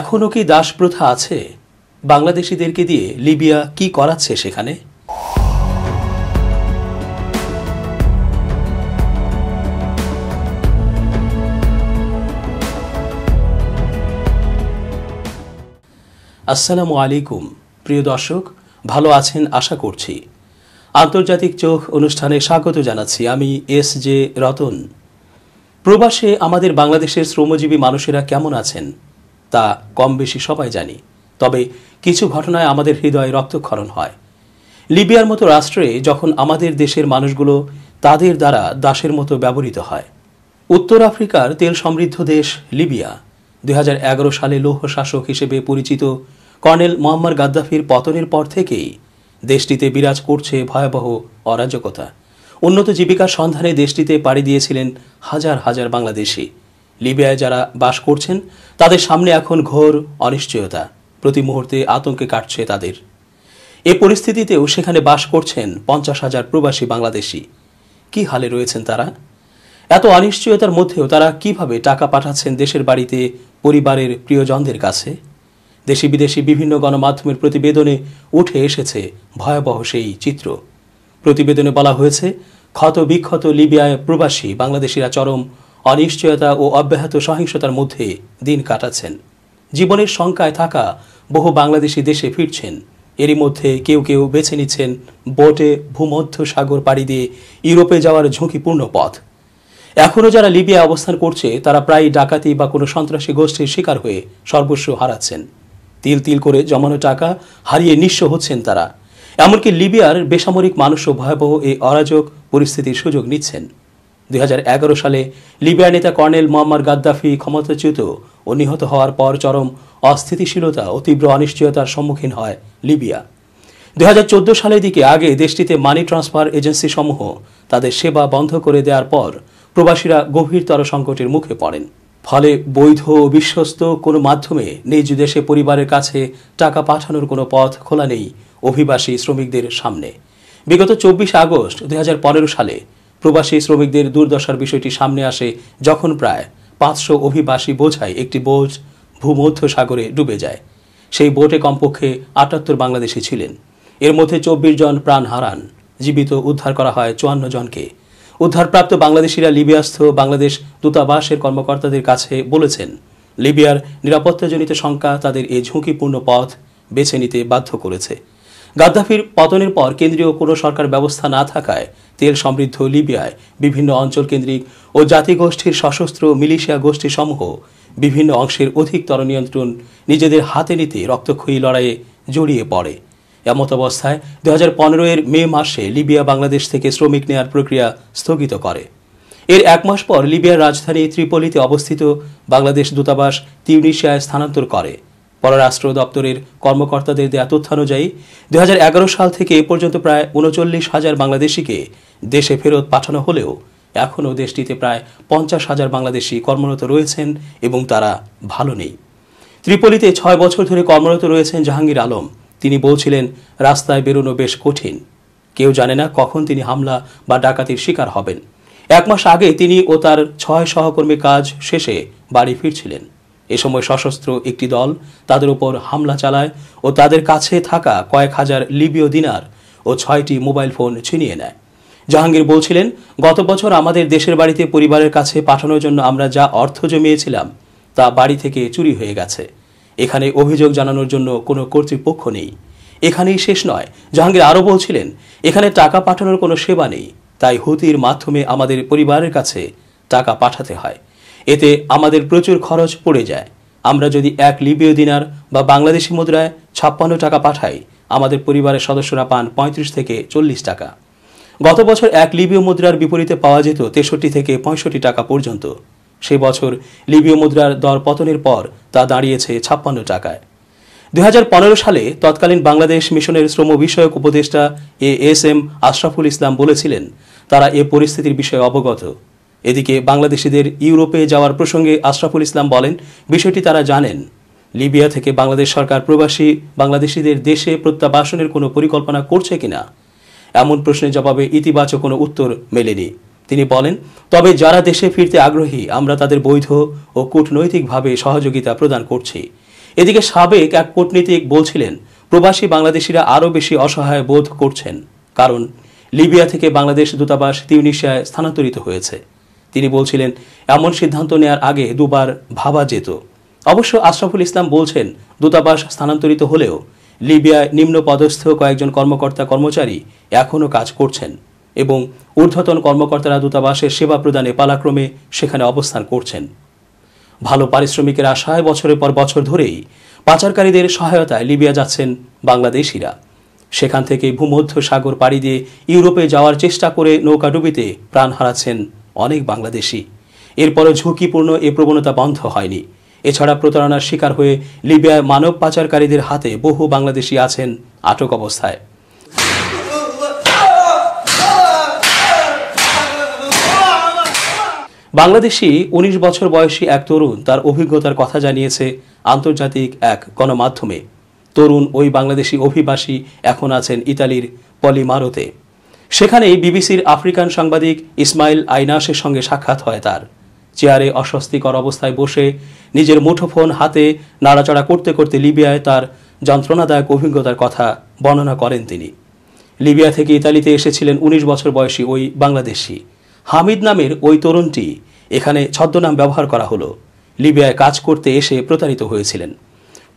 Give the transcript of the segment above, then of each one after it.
এখনও কি দাসপ্রথা আছে বাংলাদেশিদেরকে দিয়ে লিবিয়া কি করাচ্ছে সেখানে আসসালামু আলাইকুম প্রিয় দর্শক ভালো আছেন আশা করছি আন্তর্জাতিক চোখ অনুষ্ঠানে স্বাগত জানাচ্ছি আমি এস জে রতন প্রবাসে আমাদের বাংলাদেশের শ্রমজীবী মানুষেরা কেমন আছেন তা কম বেশি সবাই জানি তবে কিছু ঘটনায় আমাদের হৃদয়ে রক্তক্ষরণ হয় লিবিয়ার মতো রাষ্ট্রে যখন আমাদের দেশের মানুষগুলো তাদের দ্বারা দাসের মতো ব্যবহৃত হয় উত্তর আফ্রিকার তেল সমৃদ্ধ দেশ লিবিয়া দু সালে লৌহ শাসক হিসেবে পরিচিত কর্নেল মোহাম্মদ গাদ্দাফির পতনের পর থেকেই দেশটিতে বিরাজ করছে ভয়াবহ অরাজকতা উন্নত জীবিকার সন্ধানে দেশটিতে পাড়ি দিয়েছিলেন হাজার হাজার বাংলাদেশি লিবিয়ায় যারা বাস করছেন তাদের সামনে এখন ঘোর অনিশ্চয়তা প্রতি মুহূর্তে আতঙ্কে কাটছে তাদের এ পরিস্থিতিতেও সেখানে বাস করছেন পঞ্চাশ হাজার প্রবাসী বাংলাদেশি কি হালে রয়েছেন তারা এত অনিশ্চয়তার মধ্যেও তারা কিভাবে টাকা পাঠাচ্ছেন দেশের বাড়িতে পরিবারের প্রিয়জনদের কাছে দেশি বিদেশি বিভিন্ন গণমাধ্যমের প্রতিবেদনে উঠে এসেছে ভয়াবহ সেই চিত্র প্রতিবেদনে বলা হয়েছে ক্ষত বিক্ষত লিবিয়ায় প্রবাসী বাংলাদেশিরা চরম অনিশ্চয়তা ও অব্যাহত সহিংসতার মধ্যে দিন কাটাচ্ছেন জীবনের শঙ্কায় থাকা বহু বাংলাদেশি দেশে ফিরছেন এরই মধ্যে কেউ কেউ বেছে নিচ্ছেন বোটে ভূমধ্য সাগর পাড়ি দিয়ে ইউরোপে যাওয়ার ঝুঁকিপূর্ণ পথ এখনও যারা লিবিয়ায় অবস্থান করছে তারা প্রায় ডাকাতি বা কোনো সন্ত্রাসী গোষ্ঠীর শিকার হয়ে সর্বস্ব হারাচ্ছেন তিল তিল করে জমানো টাকা হারিয়ে নিঃস্ব হচ্ছেন তারা এমনকি লিবিয়ার বেসামরিক মানুষও ভয়াবহ এই অরাজক পরিস্থিতির সুযোগ নিচ্ছেন দুই সালে লিবিয়া নেতা কর্নেল মোহাম্মদ গাদ্দাফি ক্ষমতাচ্যুত ও নিহত হওয়ার পর চরম অস্থিতিশীলতা ও তীব্র অনিশ্চয়তার সম্মুখীন হয় লিবিয়া দুই সালের দিকে আগে দেশটিতে মানি ট্রান্সফার এজেন্সি সমূহ তাদের সেবা বন্ধ করে দেওয়ার পর প্রবাসীরা গভীরতর সংকটের মুখে পড়েন ফলে বৈধ ও বিশ্বস্ত কোনো মাধ্যমে নিজ দেশে পরিবারের কাছে টাকা পাঠানোর কোনো পথ খোলা নেই অভিবাসী শ্রমিকদের সামনে বিগত চব্বিশ আগস্ট দুই সালে প্রবাসী শ্রমিকদের দুর্দশার বিষয়টি সামনে আসে যখন প্রায় পাঁচশো অভিবাসী বোঝাই একটি বোঝ ভূমধ্য সাগরে ডুবে যায় সেই বোটে কমপক্ষে আটাত্তর বাংলাদেশি ছিলেন এর মধ্যে চব্বিশ জন প্রাণ হারান জীবিত উদ্ধার করা হয় চুয়ান্ন জনকে উদ্ধারপ্রাপ্ত বাংলাদেশিরা লিবিয়াস্থ বাংলাদেশ দূতাবাসের কর্মকর্তাদের কাছে বলেছেন লিবিয়ার নিরাপত্তাজনিত শঙ্কা তাদের এই ঝুঁকিপূর্ণ পথ বেছে নিতে বাধ্য করেছে গাদ্দাফির পতনের পর কেন্দ্রীয় কোনো সরকার ব্যবস্থা না থাকায় তেল সমৃদ্ধ লিবিয়ায় বিভিন্ন অঞ্চল কেন্দ্রিক ও জাতিগোষ্ঠীর সশস্ত্র মিলিশিয়া গোষ্ঠী সমূহ বিভিন্ন অংশের অধিকতর নিয়ন্ত্রণ নিজেদের হাতে নিতে রক্তক্ষয়ী লড়াইয়ে জড়িয়ে পড়ে এমত অবস্থায় দু হাজার এর মে মাসে লিবিয়া বাংলাদেশ থেকে শ্রমিক নেয়ার প্রক্রিয়া স্থগিত করে এর এক মাস পর লিবিয়ার রাজধানী ত্রিপলিতে অবস্থিত বাংলাদেশ দূতাবাস তিউনিশিয়ায় স্থানান্তর করে পররাষ্ট্র দপ্তরের কর্মকর্তাদের দেয়া অনুযায়ী দু সাল থেকে এ পর্যন্ত প্রায় উনচল্লিশ হাজার বাংলাদেশিকে দেশে ফেরত পাঠানো হলেও এখনও দেশটিতে প্রায় পঞ্চাশ হাজার বাংলাদেশি কর্মরত রয়েছেন এবং তারা ভালো নেই ত্রিপলিতে ছয় বছর ধরে কর্মরত রয়েছেন জাহাঙ্গীর আলম তিনি বলছিলেন রাস্তায় বেরোনো বেশ কঠিন কেউ জানে না কখন তিনি হামলা বা ডাকাতির শিকার হবেন এক মাস আগে তিনি ও তার ছয় সহকর্মী কাজ শেষে বাড়ি ফিরছিলেন এ সময় সশস্ত্র একটি দল তাদের উপর হামলা চালায় ও তাদের কাছে থাকা কয়েক হাজার লিবীয় দিনার ও ছয়টি মোবাইল ফোন ছিনিয়ে নেয় জাহাঙ্গীর বলছিলেন গত বছর আমাদের দেশের বাড়িতে পরিবারের কাছে পাঠানোর জন্য আমরা যা অর্থ জমিয়েছিলাম তা বাড়ি থেকে চুরি হয়ে গেছে এখানে অভিযোগ জানানোর জন্য কোনো কর্তৃপক্ষ নেই এখানেই শেষ নয় জাহাঙ্গীর আরও বলছিলেন এখানে টাকা পাঠানোর কোনো সেবা নেই তাই হুতির মাধ্যমে আমাদের পরিবারের কাছে টাকা পাঠাতে হয় এতে আমাদের প্রচুর খরচ পড়ে যায় আমরা যদি এক লিবীয় দিনার বা বাংলাদেশি মুদ্রায় ছাপ্পান্ন টাকা পাঠাই আমাদের পরিবারের সদস্যরা পান পঁয়ত্রিশ থেকে চল্লিশ টাকা গত বছর এক লিবীয় মুদ্রার বিপরীতে পাওয়া যেত তেষট্টি থেকে পঁয়ষট্টি টাকা পর্যন্ত সে বছর লিবীয় মুদ্রার দর পতনের পর তা দাঁড়িয়েছে ছাপ্পান্ন টাকায় দু সালে তৎকালীন বাংলাদেশ মিশনের শ্রম বিষয়ক উপদেষ্টা A S M Ashraful Islam বলেছিলেন তারা এ পরিস্থিতির বিষয়ে অবগত এদিকে বাংলাদেশিদের ইউরোপে যাওয়ার প্রসঙ্গে আশরাফুল ইসলাম বলেন বিষয়টি তারা জানেন লিবিয়া থেকে বাংলাদেশ সরকার প্রবাসী বাংলাদেশিদের দেশে প্রত্যাবাসনের কোনো পরিকল্পনা করছে কিনা এমন প্রশ্নের জবাবে ইতিবাচক কোনো উত্তর মেলেনি তিনি বলেন তবে যারা দেশে ফিরতে আগ্রহী আমরা তাদের বৈধ ও কূটনৈতিকভাবে সহযোগিতা প্রদান করছি এদিকে সাবেক এক কূটনীতিক বলছিলেন প্রবাসী বাংলাদেশিরা আরও বেশি অসহায় বোধ করছেন কারণ লিবিয়া থেকে বাংলাদেশ দূতাবাস তিউনিশিয়ায় স্থানান্তরিত হয়েছে তিনি বলছিলেন এমন সিদ্ধান্ত নেয়ার আগে দুবার ভাবা যেত অবশ্য আশরাফুল ইসলাম বলছেন দূতাবাস স্থানান্তরিত হলেও লিবিয়ায় নিম্ন পদস্থ কয়েকজন কর্মকর্তা কর্মচারী এখনও কাজ করছেন এবং ঊর্ধ্বতন কর্মকর্তারা দূতাবাসের সেবা প্রদানে পালাক্রমে সেখানে অবস্থান করছেন ভালো পারিশ্রমিকের আশায় বছরের পর বছর ধরেই পাচারকারীদের সহায়তায় লিবিয়া যাচ্ছেন বাংলাদেশিরা সেখান থেকে ভূমধ্য সাগর পাড়ি দিয়ে ইউরোপে যাওয়ার চেষ্টা করে নৌকাডুবিতে প্রাণ হারাচ্ছেন অনেক বাংলাদেশি এরপরও ঝুঁকিপূর্ণ এ প্রবণতা বন্ধ হয়নি এছাড়া প্রতারণার শিকার হয়ে লিবিয়ায় মানব পাচারকারীদের হাতে বহু বাংলাদেশি আছেন আটক অবস্থায় বাংলাদেশি ১৯ বছর বয়সী এক তরুণ তার অভিজ্ঞতার কথা জানিয়েছে আন্তর্জাতিক এক গণমাধ্যমে তরুণ ওই বাংলাদেশি অভিবাসী এখন আছেন ইতালির পলিমারোতে সেখানেই বিবিসির আফ্রিকান সাংবাদিক ইসমাইল আইনাসের সঙ্গে সাক্ষাৎ হয় তার চেয়ারে অস্বস্তিকর অবস্থায় বসে নিজের মুঠোফোন হাতে নাড়াচাড়া করতে করতে লিবিয়ায় তার যন্ত্রণাদায়ক অভিজ্ঞতার কথা বর্ণনা করেন তিনি লিবিয়া থেকে ইতালিতে এসেছিলেন ১৯ বছর বয়সী ওই বাংলাদেশি হামিদ নামের ওই তরুণটি এখানে ছদ্মনাম ব্যবহার করা হলো লিবিয়ায় কাজ করতে এসে প্রতারিত হয়েছিলেন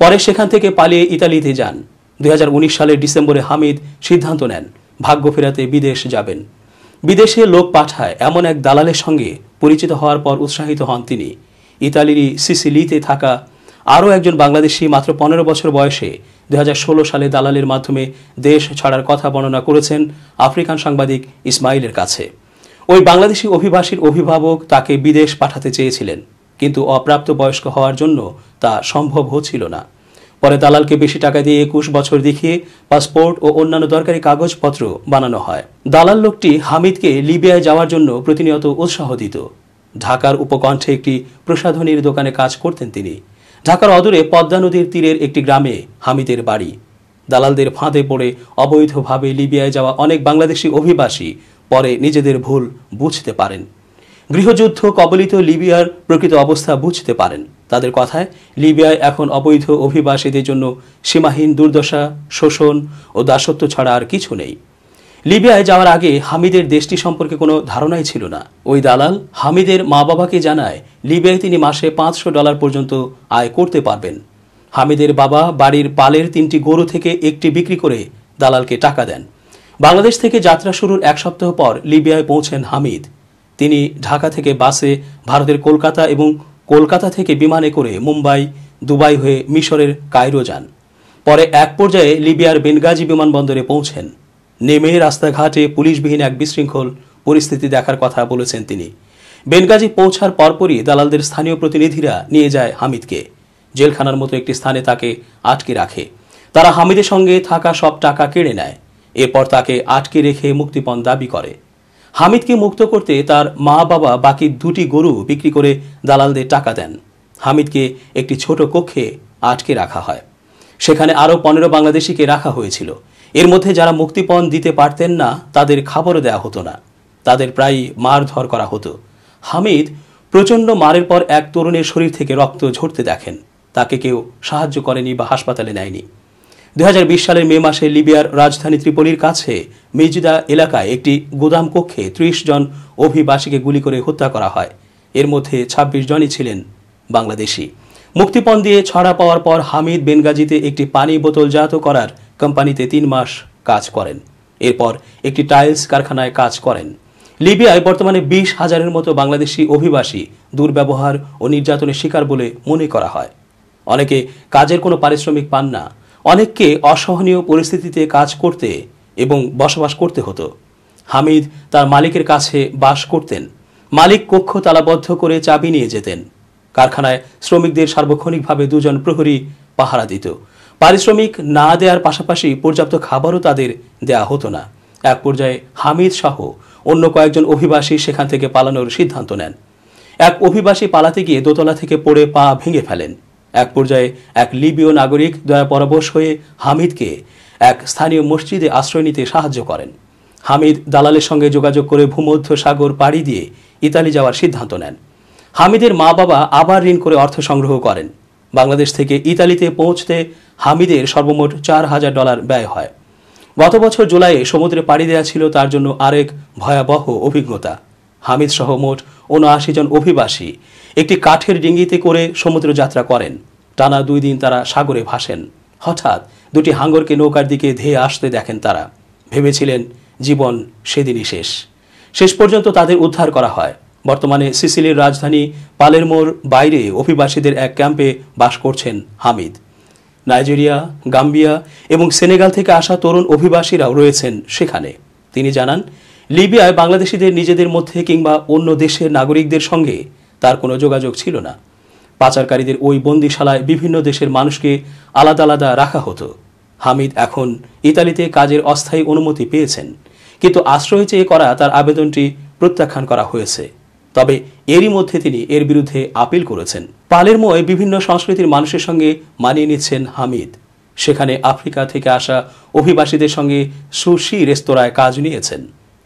পরে সেখান থেকে পালিয়ে ইতালিতে যান দুই সালের ডিসেম্বরে হামিদ সিদ্ধান্ত নেন ভাগ্য ফেরাতে বিদেশ যাবেন বিদেশে লোক পাঠায় এমন এক দালালের সঙ্গে পরিচিত হওয়ার পর উৎসাহিত হন তিনি ইতালিরই সিসিলিতে থাকা আরও একজন বাংলাদেশি মাত্র পনেরো বছর বয়সে দু সালে দালালের মাধ্যমে দেশ ছাড়ার কথা বর্ণনা করেছেন আফ্রিকান সাংবাদিক ইসমাইলের কাছে ওই বাংলাদেশি অভিবাসীর অভিভাবক তাকে বিদেশ পাঠাতে চেয়েছিলেন কিন্তু অপ্রাপ্ত বয়স্ক হওয়ার জন্য তা সম্ভব হচ্ছিল না পরে দালালকে বেশি টাকা দিয়ে একুশ বছর দেখিয়ে পাসপোর্ট ও অন্যান্য দরকারি কাগজপত্র বানানো হয় দালাল লোকটি হামিদকে লিবিয়ায় যাওয়ার জন্য প্রতিনিয়ত উৎসাহ দিত ঢাকার উপকণ্ঠে একটি প্রসাধনীর দোকানে কাজ করতেন তিনি ঢাকার অদূরে পদ্মা নদীর তীরের একটি গ্রামে হামিদের বাড়ি দালালদের ফাঁদে পড়ে অবৈধভাবে লিবিয়ায় যাওয়া অনেক বাংলাদেশি অভিবাসী পরে নিজেদের ভুল বুঝতে পারেন গৃহযুদ্ধ কবলিত লিবিয়ার প্রকৃত অবস্থা বুঝতে পারেন তাদের কথায় লিবিয়ায় এখন অবৈধ অভিবাসীদের জন্য সীমাহীন দুর্দশা শোষণ ও দাসত্ব ছাড়া আর কিছু নেই লিবিয়ায় যাওয়ার আগে হামিদের দেশটি সম্পর্কে কোনো ধারণাই ছিল না ওই দালাল হামিদের মা বাবাকে জানায় লিবিয়ায় তিনি মাসে পাঁচশো ডলার পর্যন্ত আয় করতে পারবেন হামিদের বাবা বাড়ির পালের তিনটি গরু থেকে একটি বিক্রি করে দালালকে টাকা দেন বাংলাদেশ থেকে যাত্রা শুরুর এক সপ্তাহ পর লিবিয়ায় পৌঁছেন হামিদ তিনি ঢাকা থেকে বাসে ভারতের কলকাতা এবং কলকাতা থেকে বিমানে করে মুম্বাই দুবাই হয়ে মিশরের কায়রো যান পরে এক পর্যায়ে লিবিয়ার বেনগাজি বিমানবন্দরে পৌঁছেন নেমে রাস্তাঘাটে পুলিশবিহীন এক বিশৃঙ্খল পরিস্থিতি দেখার কথা বলেছেন তিনি বেনগাজি পৌঁছার পরপরই দালালদের স্থানীয় প্রতিনিধিরা নিয়ে যায় হামিদকে জেলখানার মতো একটি স্থানে তাকে আটকে রাখে তারা হামিদের সঙ্গে থাকা সব টাকা কেড়ে নেয় এরপর তাকে আটকে রেখে মুক্তিপণ দাবি করে হামিদকে মুক্ত করতে তার মা বাবা বাকি দুটি গরু বিক্রি করে দালালদের টাকা দেন হামিদকে একটি ছোট কক্ষে আটকে রাখা হয় সেখানে আরও পনেরো বাংলাদেশিকে রাখা হয়েছিল এর মধ্যে যারা মুক্তিপণ দিতে পারতেন না তাদের খাবারও দেওয়া হতো না তাদের প্রায় মারধর করা হতো হামিদ প্রচণ্ড মারের পর এক তরুণের শরীর থেকে রক্ত ঝরতে দেখেন তাকে কেউ সাহায্য করেনি বা হাসপাতালে নেয়নি দুই সালের মে মাসে লিবিয়ার রাজধানী ত্রিপলির কাছে মেজিদা এলাকায় একটি গোদাম কক্ষে ত্রিশ জন অভিবাসীকে গুলি করে হত্যা করা হয় এর মধ্যে ২৬ জনই ছিলেন বাংলাদেশি মুক্তিপণ দিয়ে ছড়া পাওয়ার পর হামিদ বেনগাজিতে একটি পানি বোতলজাত করার কোম্পানিতে তিন মাস কাজ করেন এরপর একটি টাইলস কারখানায় কাজ করেন লিবিয়ায় বর্তমানে বিশ হাজারের মতো বাংলাদেশি অভিবাসী দুর্ব্যবহার ও নির্যাতনের শিকার বলে মনে করা হয় অনেকে কাজের কোনো পারিশ্রমিক পান না অনেককে অসহনীয় পরিস্থিতিতে কাজ করতে এবং বসবাস করতে হতো হামিদ তার মালিকের কাছে বাস করতেন মালিক কক্ষ তালাবদ্ধ করে চাবি নিয়ে যেতেন কারখানায় শ্রমিকদের সার্বক্ষণিকভাবে দুজন প্রহরী পাহারা দিত পারিশ্রমিক না দেওয়ার পাশাপাশি পর্যাপ্ত খাবারও তাদের দেয়া হতো না এক পর্যায়ে হামিদ সহ অন্য কয়েকজন অভিবাসী সেখান থেকে পালানোর সিদ্ধান্ত নেন এক অভিবাসী পালাতে গিয়ে দোতলা থেকে পড়ে পা ভেঙে ফেলেন এক পর্যায়ে এক লিবীয় নাগরিক দয়া পরবশ হয়ে হামিদকে এক স্থানীয় মসজিদে আশ্রয় নিতে সাহায্য করেন হামিদ দালালের সঙ্গে যোগাযোগ করে ভূমধ্য সাগর পাড়ি দিয়ে ইতালি যাওয়ার সিদ্ধান্ত নেন হামিদের মা বাবা আবার ঋণ করে অর্থ সংগ্রহ করেন বাংলাদেশ থেকে ইতালিতে পৌঁছতে হামিদের সর্বমোট চার হাজার ডলার ব্যয় হয় গত বছর জুলাইয়ে সমুদ্রে পাড়ি দেওয়া ছিল তার জন্য আরেক ভয়াবহ অভিজ্ঞতা হামিদ সহ মোট উনআশি জন অভিবাসী একটি কাঠের ডিঙ্গিতে করে সমুদ্র যাত্রা করেন টানা দুই দিন তারা সাগরে ভাসেন হঠাৎ দুটি হাঙ্গরকে নৌকার দিকে ধেয়ে আসতে দেখেন তারা ভেবেছিলেন জীবন সেদিনই শেষ শেষ পর্যন্ত তাদের উদ্ধার করা হয় বর্তমানে সিসিলির রাজধানী পালেরমোর বাইরে অভিবাসীদের এক ক্যাম্পে বাস করছেন হামিদ নাইজেরিয়া গাম্বিয়া এবং সেনেগাল থেকে আসা তরুণ অভিবাসীরাও রয়েছেন সেখানে তিনি জানান লিবিয়ায় বাংলাদেশিদের নিজেদের মধ্যে কিংবা অন্য দেশের নাগরিকদের সঙ্গে তার কোনো যোগাযোগ ছিল না পাচারকারীদের ওই বন্দিশালায় বিভিন্ন দেশের মানুষকে আলাদা আলাদা রাখা হতো হামিদ এখন ইতালিতে কাজের অস্থায়ী অনুমতি পেয়েছেন কিন্তু আশ্রয় চেয়ে করা তার আবেদনটি প্রত্যাখ্যান করা হয়েছে তবে এরই মধ্যে তিনি এর বিরুদ্ধে আপিল করেছেন পালেরময় বিভিন্ন সংস্কৃতির মানুষের সঙ্গে মানিয়ে নিচ্ছেন হামিদ সেখানে আফ্রিকা থেকে আসা অভিবাসীদের সঙ্গে সুশি রেস্তোরাঁয় কাজ নিয়েছেন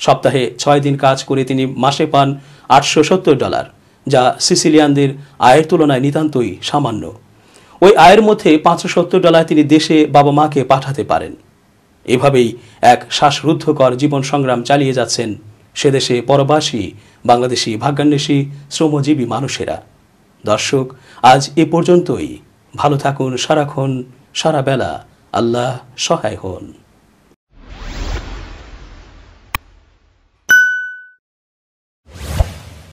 সপ্তাহে ছয় দিন কাজ করে তিনি মাসে পান আটশো ডলার যা সিসিলিয়ানদের আয়ের তুলনায় নিতান্তই সামান্য ওই আয়ের মধ্যে পাঁচশো সত্তর ডলায় তিনি দেশে বাবা মাকে পাঠাতে পারেন এভাবেই এক শ্বাসরুদ্ধকর জীবন সংগ্রাম চালিয়ে যাচ্ছেন সে দেশে পরবাসী বাংলাদেশি ভাগ্যান্বেষী শ্রমজীবী মানুষেরা দর্শক আজ এ পর্যন্তই ভালো থাকুন সারাক্ষণ সারা বেলা আল্লাহ সহায় হন